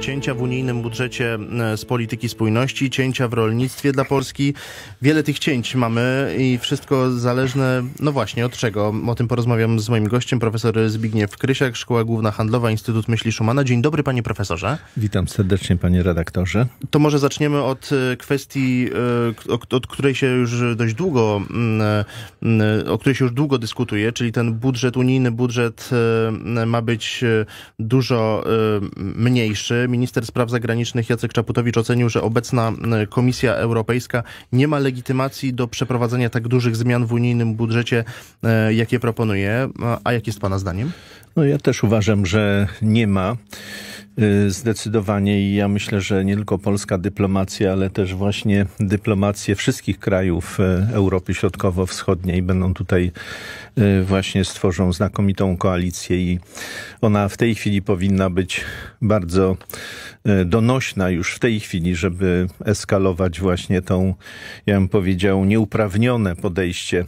Cięcia w unijnym budżecie e, z polityki spójności, cięcia w rolnictwie dla Polski. Wiele tych cięć mamy i wszystko zależne, no właśnie, od czego? O tym porozmawiam z moim gościem, profesor Zbigniew Krysiak, Szkoła Główna Handlowa, Instytut Myśli Szumana. Dzień dobry, panie profesorze. Witam serdecznie, panie redaktorze. To może zaczniemy od e, kwestii, e, od której się już dość długo, mm, o której się już długo dyskutuje, czyli ten budżet, unijny budżet ma być dużo mniejszy, minister spraw zagranicznych Jacek Czaputowicz ocenił, że obecna y, Komisja Europejska nie ma legitymacji do przeprowadzenia tak dużych zmian w unijnym budżecie, y, jakie proponuje. A jak jest Pana zdaniem? No ja też uważam, że nie ma. Y, zdecydowanie i ja myślę, że nie tylko polska dyplomacja, ale też właśnie dyplomacje wszystkich krajów y, Europy Środkowo-Wschodniej będą tutaj y, właśnie stworzą znakomitą koalicję i ona w tej chwili powinna być bardzo donośna już w tej chwili, żeby eskalować właśnie tą, ja bym powiedział, nieuprawnione podejście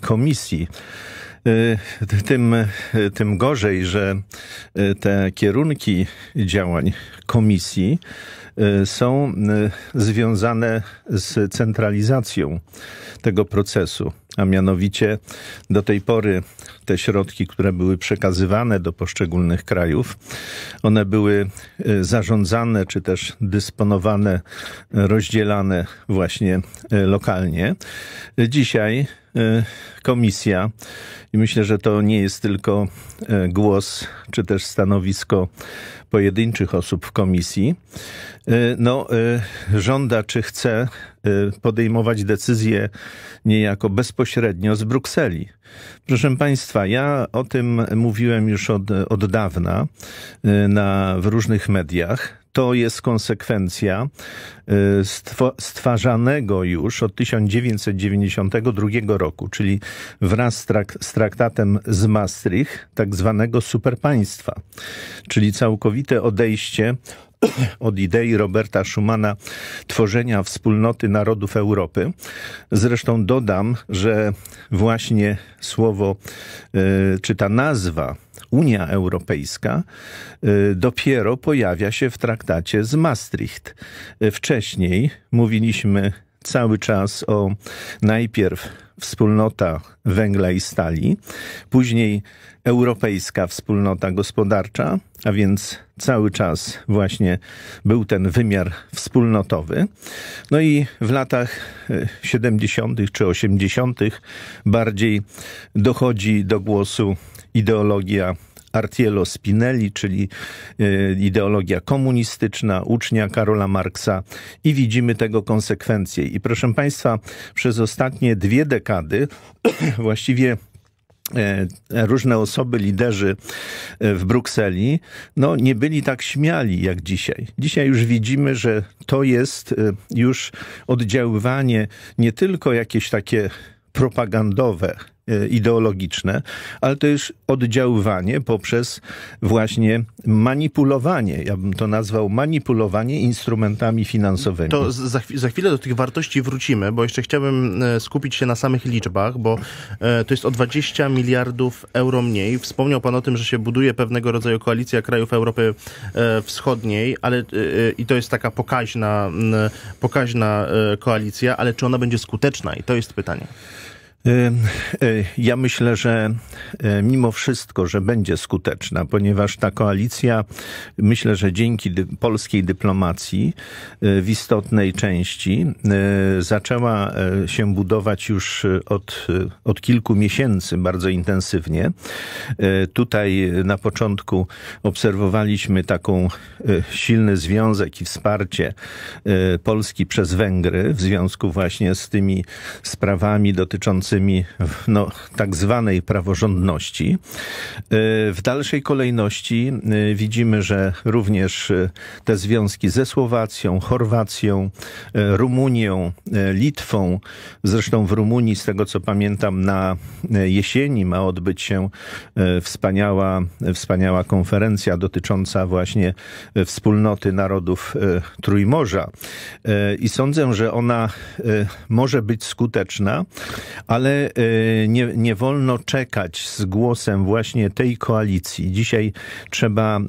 komisji. Y, tym, y, tym gorzej, że y, te kierunki działań komisji są związane z centralizacją tego procesu a mianowicie do tej pory te środki, które były przekazywane do poszczególnych krajów, one były e, zarządzane czy też dysponowane, rozdzielane właśnie e, lokalnie. Dzisiaj e, komisja i myślę, że to nie jest tylko głos czy też stanowisko pojedynczych osób w komisji, e, no, e, żąda czy chce e, podejmować decyzje niejako bezpośrednio z Brukseli. Proszę Państwa, ja o tym mówiłem już od, od dawna na, w różnych mediach to jest konsekwencja y, stwarzanego już od 1992 roku, czyli wraz z, trakt, z traktatem z Maastricht, tak zwanego superpaństwa, czyli całkowite odejście od idei Roberta Schumana tworzenia wspólnoty narodów Europy. Zresztą dodam, że właśnie słowo y, czy ta nazwa Unia Europejska y, dopiero pojawia się w traktacie z Maastricht. Y, wcześniej mówiliśmy cały czas o najpierw wspólnota węgla i stali, później europejska wspólnota gospodarcza, a więc cały czas właśnie był ten wymiar wspólnotowy. No i w latach 70. E, czy 80. bardziej dochodzi do głosu ideologia Artielo Spinelli, czyli y, ideologia komunistyczna, ucznia Karola Marksa i widzimy tego konsekwencje. I proszę Państwa, przez ostatnie dwie dekady właściwie e, różne osoby, liderzy e, w Brukseli, no nie byli tak śmiali jak dzisiaj. Dzisiaj już widzimy, że to jest e, już oddziaływanie nie tylko jakieś takie propagandowe, E, ideologiczne, ale to jest oddziaływanie poprzez właśnie manipulowanie, ja bym to nazwał manipulowanie instrumentami finansowymi. To za, za chwilę do tych wartości wrócimy, bo jeszcze chciałbym e, skupić się na samych liczbach, bo e, to jest o 20 miliardów euro mniej. Wspomniał pan o tym, że się buduje pewnego rodzaju koalicja krajów Europy Wschodniej, ale i to jest taka pokaźna, pokaźna koalicja, ale czy ona będzie skuteczna? I to jest pytanie. Y, ja myślę, że y, mimo wszystko, że będzie skuteczna, ponieważ ta koalicja, myślę, że dzięki dy polskiej dyplomacji y, w istotnej części zaczęła się budować już od, od kilku miesięcy bardzo intensywnie. Tutaj na początku obserwowaliśmy taką silny związek i wsparcie Polski przez Węgry w związku właśnie z tymi sprawami dotyczącymi żyjącymi no, tak zwanej praworządności. Y, w dalszej kolejności y, widzimy, że również y, te związki ze Słowacją, Chorwacją, Rumunią, Litwą, zresztą w Rumunii, z tego co pamiętam, na jesieni ma odbyć się wspaniała, wspaniała konferencja dotycząca właśnie wspólnoty narodów Trójmorza. I sądzę, że ona może być skuteczna, ale ale y, nie, nie wolno czekać z głosem właśnie tej koalicji. Dzisiaj trzeba,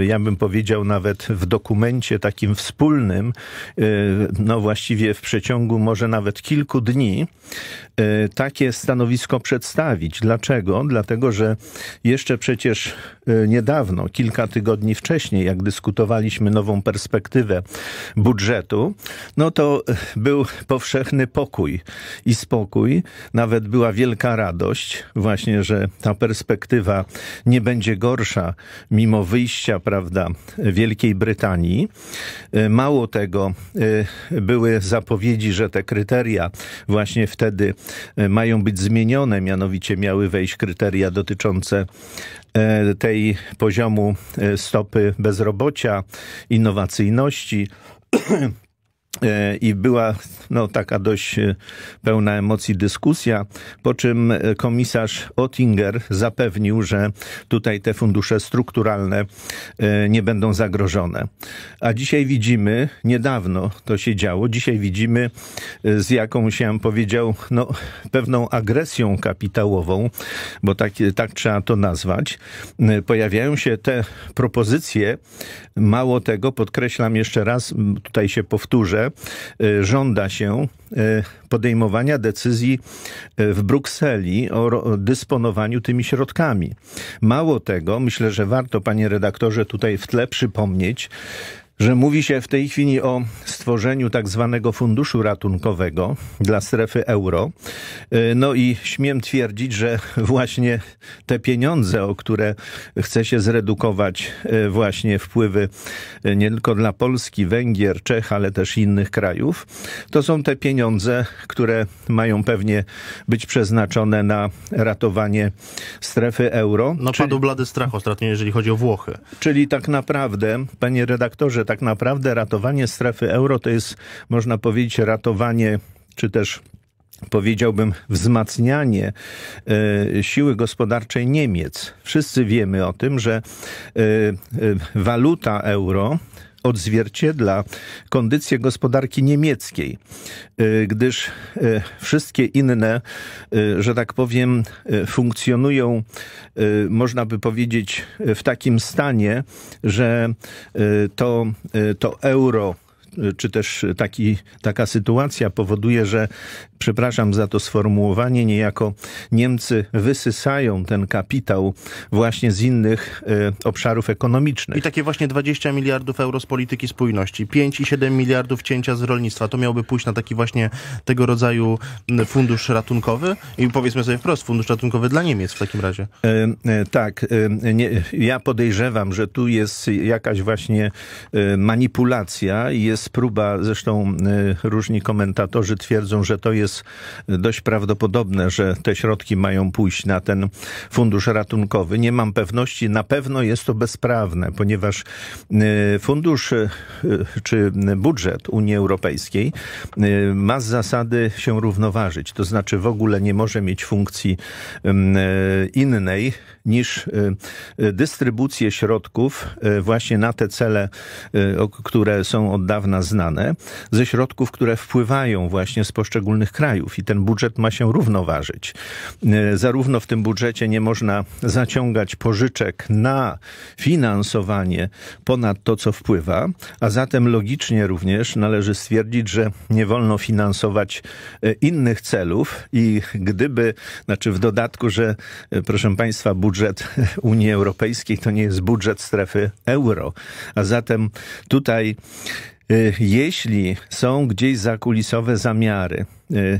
y, ja bym powiedział nawet w dokumencie takim wspólnym, y, no właściwie w przeciągu może nawet kilku dni, takie stanowisko przedstawić. Dlaczego? Dlatego, że jeszcze przecież niedawno, kilka tygodni wcześniej, jak dyskutowaliśmy nową perspektywę budżetu, no to był powszechny pokój i spokój na nawet była wielka radość, właśnie, że ta perspektywa nie będzie gorsza mimo wyjścia, prawda, Wielkiej Brytanii. E, mało tego, e, były zapowiedzi, że te kryteria właśnie wtedy e, mają być zmienione, mianowicie miały wejść kryteria dotyczące tej poziomu stopy bezrobocia, innowacyjności, E, i była no, taka dość e, pełna emocji dyskusja, po czym e, komisarz Oettinger zapewnił, że tutaj te fundusze strukturalne nie będą zagrożone. A dzisiaj widzimy, niedawno to się działo, dzisiaj widzimy z jaką się powiedział no, pewną agresją kapitałową, bo tak, tak trzeba to nazwać, pojawiają się te propozycje, mało tego, podkreślam jeszcze raz, tutaj się powtórzę, Y, żąda się y, podejmowania decyzji y, w Brukseli o dysponowaniu tymi środkami. Mało tego, myślę, że warto, panie redaktorze, tutaj w tle przypomnieć, że mówi się w tej chwili o stworzeniu tak zwanego funduszu ratunkowego dla strefy euro. E, no i śmiem twierdzić, że właśnie te pieniądze, o które chce się zredukować e, właśnie wpływy e, nie tylko dla Polski, Węgier, Czech, ale też innych krajów, to są te pieniądze, które mają pewnie być przeznaczone na ratowanie strefy euro. No padł blady strach ostatnio, jeżeli chodzi o Włochy. Czyli tak naprawdę, panie redaktorze, tak naprawdę ratowanie strefy euro to jest, można powiedzieć, ratowanie czy też powiedziałbym, wzmacnianie e, siły gospodarczej Niemiec. Wszyscy wiemy o tym, że e, e, waluta euro odzwierciedla kondycję gospodarki niemieckiej, y, gdyż y, wszystkie inne, y, że tak powiem, funkcjonują, można by powiedzieć, w takim stanie, że to, to euro czy też taki, taka sytuacja powoduje, że, przepraszam za to sformułowanie, niejako Niemcy wysysają ten kapitał właśnie z innych y, obszarów ekonomicznych. I takie właśnie 20 miliardów euro z polityki spójności, 5,7 miliardów cięcia z rolnictwa, to miałby pójść na taki właśnie tego rodzaju fundusz ratunkowy i powiedzmy sobie wprost, fundusz ratunkowy dla Niemiec w takim razie. Y, y, tak, nie, ja podejrzewam, że tu jest jakaś właśnie manipulacja i jest jest próba, zresztą y, różni komentatorzy twierdzą, że to jest dość prawdopodobne, że te środki mają pójść na ten fundusz ratunkowy. Nie mam pewności, na pewno jest to bezprawne, ponieważ y, fundusz y, czy budżet Unii Europejskiej ma z zasady się równoważyć, to znaczy w ogóle nie może mieć funkcji innej niż dystrybucję środków właśnie na te cele, które są od dawna nas znane, ze środków, które wpływają właśnie z poszczególnych krajów i ten budżet ma się równoważyć. E, zarówno w tym budżecie nie można zaciągać pożyczek na finansowanie ponad to, co wpływa, a zatem logicznie również należy stwierdzić, że nie wolno finansować e, innych celów i gdyby, znaczy w dodatku, że e, proszę Państwa, budżet Unii Europejskiej to nie jest budżet strefy euro, a zatem tutaj E, jeśli są gdzieś zakulisowe zamiary e, e,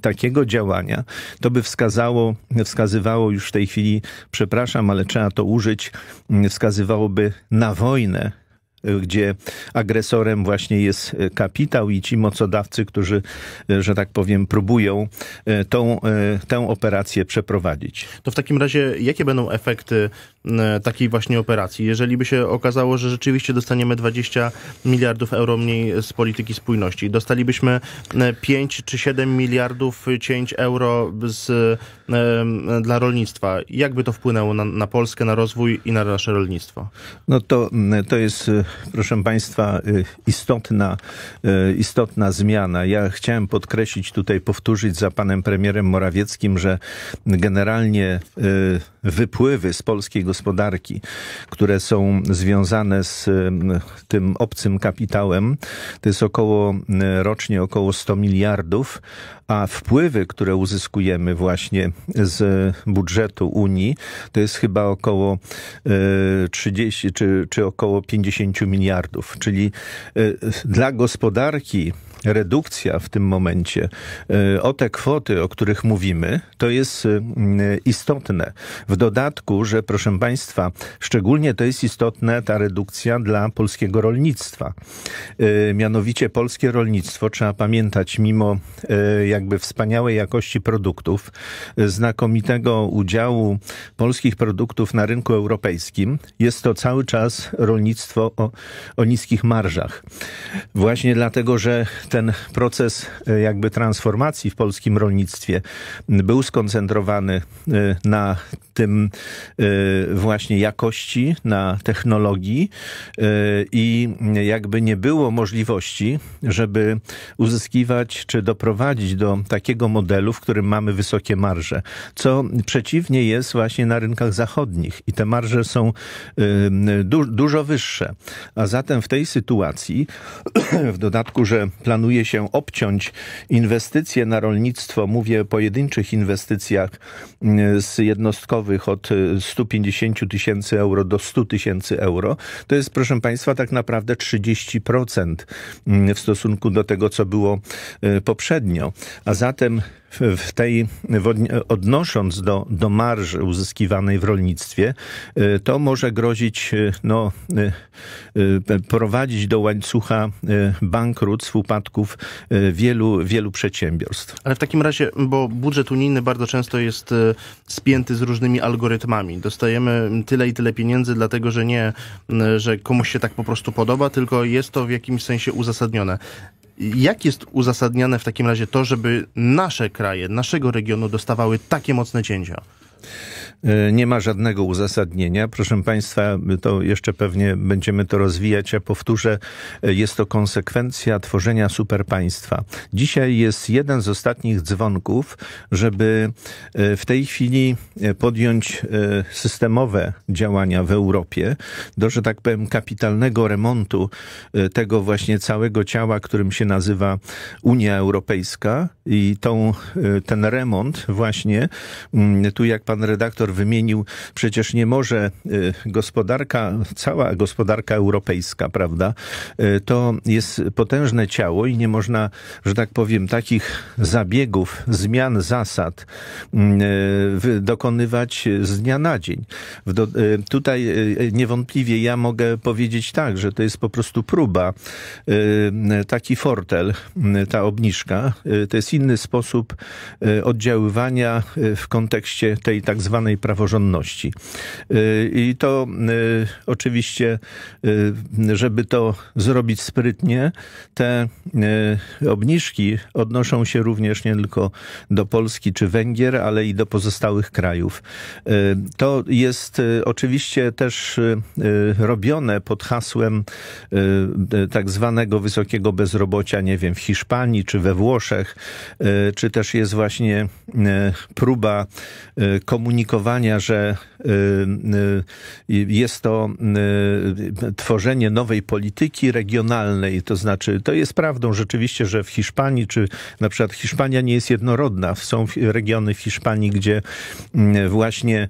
takiego działania, to by wskazało, wskazywało już w tej chwili, przepraszam, ale trzeba to użyć, mm, wskazywałoby na wojnę gdzie agresorem właśnie jest kapitał i ci mocodawcy, którzy, że tak powiem, próbują tą, tę operację przeprowadzić. To w takim razie, jakie będą efekty E, takiej właśnie operacji. Jeżeli by się okazało, że rzeczywiście dostaniemy 20 miliardów euro mniej z polityki spójności, dostalibyśmy 5 e, czy 7 miliardów cięć euro z, e, dla rolnictwa, jak by to wpłynęło na, na Polskę, na rozwój i na nasze rolnictwo? No to, to jest, proszę Państwa, istotna, istotna zmiana. Ja chciałem podkreślić tutaj, powtórzyć za panem premierem Morawieckim, że generalnie wypływy z polskiego gospodarki, które są związane z e, tym obcym kapitałem, to jest około e, rocznie około 100 miliardów, a wpływy, które uzyskujemy właśnie z budżetu Unii, to jest chyba około 30 e, czy, czy około 50 miliardów. Czyli dla gospodarki redukcja w tym momencie e, o te kwoty, o których mówimy, to jest e, istotne. W dodatku, że proszę Państwa, szczególnie to jest istotne ta redukcja dla polskiego rolnictwa. E, mianowicie polskie rolnictwo, trzeba pamiętać, mimo jakby wspaniałej jakości produktów, znakomitego udziału polskich produktów na rynku europejskim, jest to cały czas rolnictwo o, o niskich marżach. Właśnie dlatego, że ten proces e, jakby transformacji w polskim rolnictwie był skoncentrowany e, na tym e, właśnie jakości, na technologii i jakby nie było możliwości, żeby uzyskiwać czy doprowadzić do takiego modelu, w którym mamy wysokie marże, co przeciwnie jest właśnie na rynkach zachodnich i te marże są du dużo wyższe. A zatem w tej sytuacji, w dodatku, że plan planuje się obciąć inwestycje na rolnictwo, mówię o pojedynczych inwestycjach mm, z jednostkowych od 150 y, tysięcy euro do 100 tysięcy euro, to jest proszę Państwa tak naprawdę 30% mm, w stosunku do tego, co było y, poprzednio. A zatem w tej, odnosząc do, do marży uzyskiwanej w rolnictwie, y, to może grozić, y, no, y, prowadzić do łańcucha bankructw, upadków wielu, wielu przedsiębiorstw. Ale w takim razie, bo budżet unijny bardzo często jest spięty z różnymi algorytmami. Dostajemy tyle i tyle pieniędzy, dlatego że nie, że komuś się tak po prostu podoba, tylko jest to w jakimś sensie uzasadnione. Jak jest uzasadniane w takim razie to, żeby nasze kraje, naszego regionu dostawały takie mocne cięcia? E, nie ma żadnego uzasadnienia. Proszę Państwa, to jeszcze pewnie będziemy to rozwijać. Ja powtórzę, e, jest to konsekwencja tworzenia superpaństwa. Dzisiaj jest jeden z ostatnich dzwonków, żeby e, w tej chwili podjąć systemowe działania w Europie do, że tak powiem, kapitalnego remontu tego właśnie całego ciała, którym się nazywa Unia Europejska i tą, ten remont właśnie, mm, tu jak pan pan redaktor wymienił, przecież nie może y, gospodarka, cała gospodarka europejska, prawda, y, to jest potężne ciało i nie można, że tak powiem, takich zabiegów, zmian zasad mm, y, dokonywać z dnia na dzień. Tutaj niewątpliwie ja mogę powiedzieć tak, że to jest po prostu próba, taki fortel, ta obniżka, to jest inny sposób oddziaływania w kontekście tej tak zwanej praworządności. Y, I to y, oczywiście, y, żeby to zrobić sprytnie, te obniżki odnoszą się również nie tylko do Polski czy Węgier, ale i do pozostałych krajów. To jest oczywiście też robione pod hasłem tak zwanego wysokiego bezrobocia, nie wiem, w Hiszpanii czy we Włoszech, czy też jest właśnie próba komunikowania, że Y, y, jest to y, tworzenie nowej polityki regionalnej, to znaczy to jest prawdą rzeczywiście, że w Hiszpanii, czy na przykład Hiszpania nie jest jednorodna. Są regiony w Hiszpanii, gdzie mm, właśnie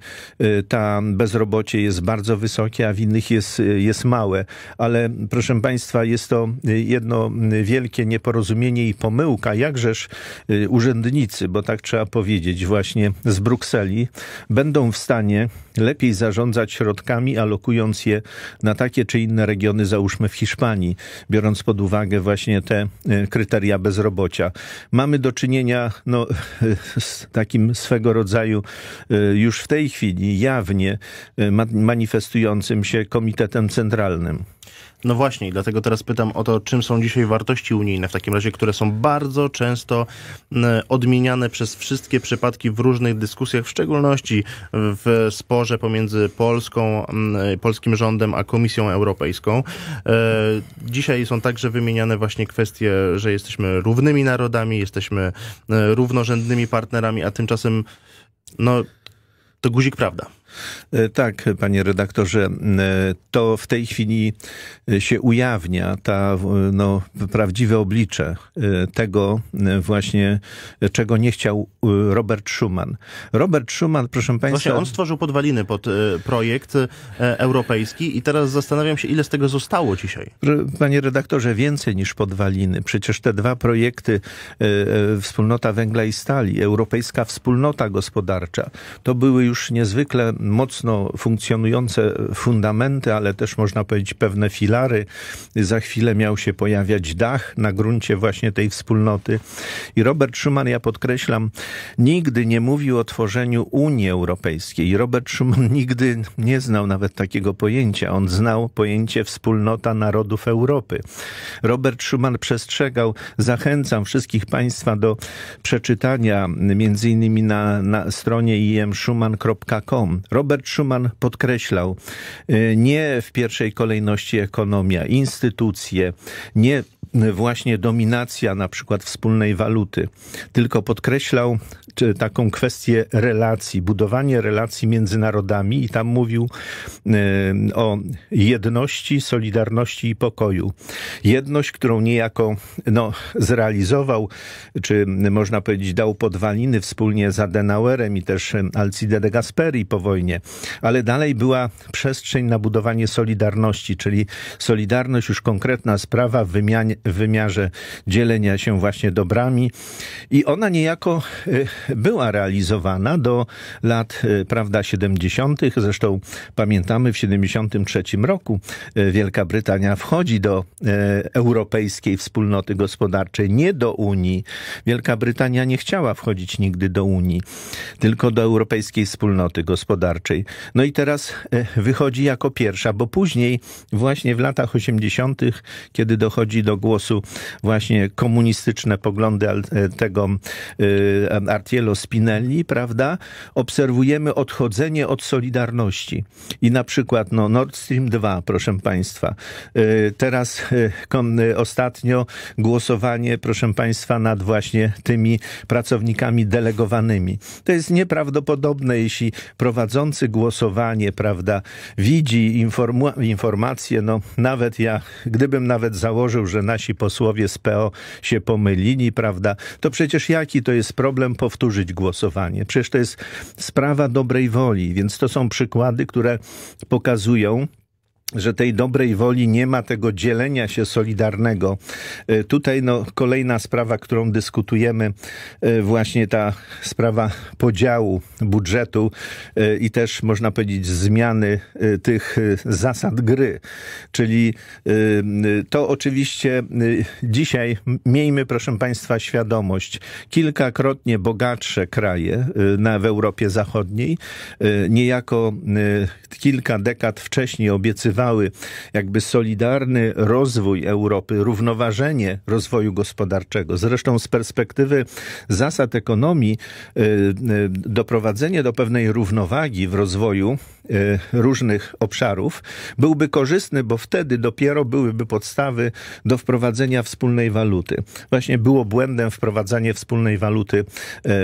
ta bezrobocie jest bardzo wysokie, a w innych jest, jest małe. Ale proszę Państwa, jest to jedno wielkie nieporozumienie i pomyłka, jakżeż urzędnicy, bo tak trzeba powiedzieć, właśnie z Brukseli, będą w stanie lepiej zarządzać środkami, alokując je na takie czy inne regiony, załóżmy w Hiszpanii, biorąc pod uwagę właśnie te e, kryteria bezrobocia. Mamy do czynienia no, z takim swego rodzaju e, już w tej chwili jawnie e, manifestującym się komitetem centralnym. No właśnie, i dlatego teraz pytam o to, czym są dzisiaj wartości unijne, w takim razie, które są bardzo często odmieniane przez wszystkie przypadki w różnych dyskusjach, w szczególności w sporze pomiędzy Polską, polskim rządem, a Komisją Europejską. E, dzisiaj są także wymieniane właśnie kwestie, że jesteśmy równymi narodami, jesteśmy e, równorzędnymi partnerami, a tymczasem, no, to guzik prawda. E, tak, panie redaktorze, e, to w tej chwili e, się ujawnia ta, no, prawdziwe oblicze tego właśnie, czego nie chciał Robert Schuman. Robert Schuman, proszę państwa... Właśnie on stworzył podwaliny pod projekt europejski i teraz zastanawiam się, ile z tego zostało dzisiaj. Panie redaktorze, więcej niż podwaliny. Przecież te dwa projekty, Wspólnota Węgla i Stali, Europejska Wspólnota Gospodarcza, to były już niezwykle mocno funkcjonujące fundamenty, ale też można powiedzieć pewne filary. Za chwilę miał się pojawiać dach na gruncie właśnie tej wspólnoty. I Robert Schuman, ja podkreślam, nigdy nie mówił o tworzeniu Unii Europejskiej. Robert Schuman nigdy nie znał nawet takiego pojęcia. On znał pojęcie wspólnota narodów Europy. Robert Schuman przestrzegał, zachęcam wszystkich Państwa do przeczytania między innymi na, na stronie imschuman.com Robert Schuman podkreślał, y, nie w pierwszej kolejności ekonomia, instytucje, nie właśnie dominacja na przykład wspólnej waluty, tylko podkreślał taką kwestię relacji, budowanie relacji między narodami i tam mówił e, o jedności, solidarności i pokoju. Jedność, którą niejako no, zrealizował, czy można powiedzieć dał podwaliny wspólnie z Adenauerem i też Alcide de Gasperi po wojnie, ale dalej była przestrzeń na budowanie solidarności, czyli solidarność już konkretna sprawa w wymianie, wymiarze dzielenia się właśnie dobrami. I ona niejako e, była realizowana do lat, e, prawda, 70. Zresztą pamiętamy, w 73 roku e, Wielka Brytania wchodzi do Europejskiej Wspólnoty Gospodarczej, nie do Unii. Wielka Brytania nie chciała wchodzić nigdy do Unii, tylko do Europejskiej Wspólnoty Gospodarczej. No i teraz wychodzi jako pierwsza, bo później, właśnie w latach 80., kiedy dochodzi do głosu, głosu właśnie komunistyczne poglądy e, tego y, Artielo Spinelli, prawda? Obserwujemy odchodzenie od Solidarności. I na przykład no, Nord Stream 2, proszę Państwa. Y, teraz y, ostatnio głosowanie, proszę Państwa, nad właśnie tymi pracownikami delegowanymi. To jest nieprawdopodobne, jeśli prowadzący głosowanie, prawda, widzi inform informacje, no nawet ja, gdybym nawet założył, że nasi nasi posłowie z PO się pomylili, prawda? To przecież jaki to jest problem powtórzyć głosowanie? Przecież to jest sprawa dobrej woli, więc to są przykłady, które pokazują, że tej dobrej woli nie ma tego dzielenia się solidarnego. E, tutaj no, kolejna sprawa, którą dyskutujemy, e, właśnie ta sprawa podziału budżetu e, i też można powiedzieć zmiany tych zasad gry. Czyli to oczywiście dzisiaj miejmy proszę Państwa świadomość, kilkakrotnie bogatsze kraje na, w Europie Zachodniej niejako kilka dekad wcześniej obiecywały pokazywały jakby solidarny rozwój Europy, równoważenie rozwoju gospodarczego. Zresztą z perspektywy zasad ekonomii y, y, doprowadzenie do pewnej równowagi w rozwoju y, różnych obszarów byłby korzystny, bo wtedy dopiero byłyby podstawy do wprowadzenia wspólnej waluty. Właśnie było błędem wprowadzanie wspólnej waluty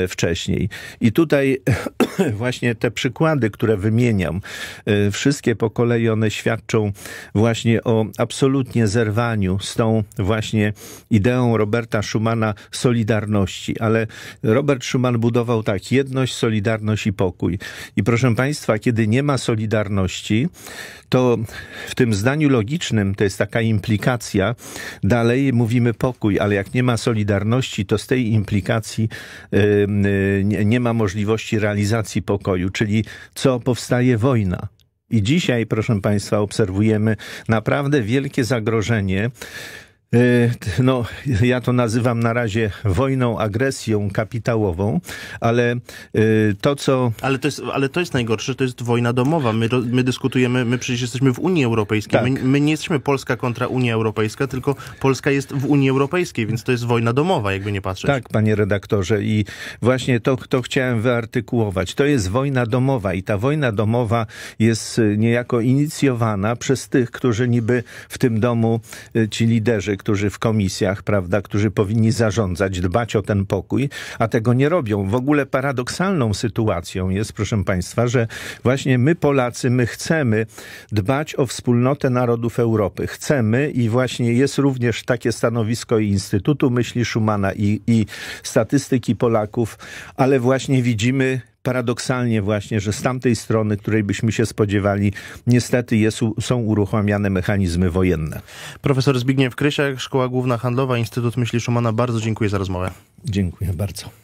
wcześniej. I tutaj właśnie te przykłady, które wymieniam, wszystkie po kolei one świadczą świadczą właśnie o absolutnie zerwaniu z tą właśnie ideą Roberta Schumana Solidarności. Ale Robert Schuman budował tak, jedność, solidarność i pokój. I proszę Państwa, kiedy nie ma solidarności, to w tym zdaniu logicznym to jest taka implikacja, dalej mówimy pokój, ale jak nie ma solidarności, to z tej implikacji yy, nie ma możliwości realizacji pokoju, czyli co powstaje wojna. I dzisiaj, proszę Państwa, obserwujemy naprawdę wielkie zagrożenie E, no, ja to nazywam na razie wojną, agresją kapitałową, ale e, to, co. Ale to jest, ale to jest najgorsze, to jest wojna domowa. My, my dyskutujemy, my przecież jesteśmy w Unii Europejskiej. Tak. My, my, nie jesteśmy Polska kontra Unia Europejska, tylko Polska jest w Unii Europejskiej, więc to jest wojna domowa, jakby nie patrzeć. Tak, panie redaktorze, i właśnie to, to chciałem wyartykułować. To jest wojna domowa, i ta wojna domowa jest niejako inicjowana przez tych, którzy niby w tym domu e, ci liderzy, którzy w komisjach, prawda, którzy powinni zarządzać, dbać o ten pokój, a tego nie robią. W ogóle paradoksalną sytuacją jest, proszę Państwa, że właśnie my Polacy, my chcemy dbać o wspólnotę narodów Europy. Chcemy i właśnie jest również takie stanowisko i Instytutu Myśli Schumana i, i Statystyki Polaków, ale właśnie widzimy paradoksalnie właśnie, że z tamtej strony, której byśmy się spodziewali, niestety jest, są uruchamiane mechanizmy wojenne. Profesor Zbigniew Krysiak, Szkoła Główna Handlowa, Instytut Myśli Szumana, bardzo dziękuję za rozmowę. Dziękuję bardzo.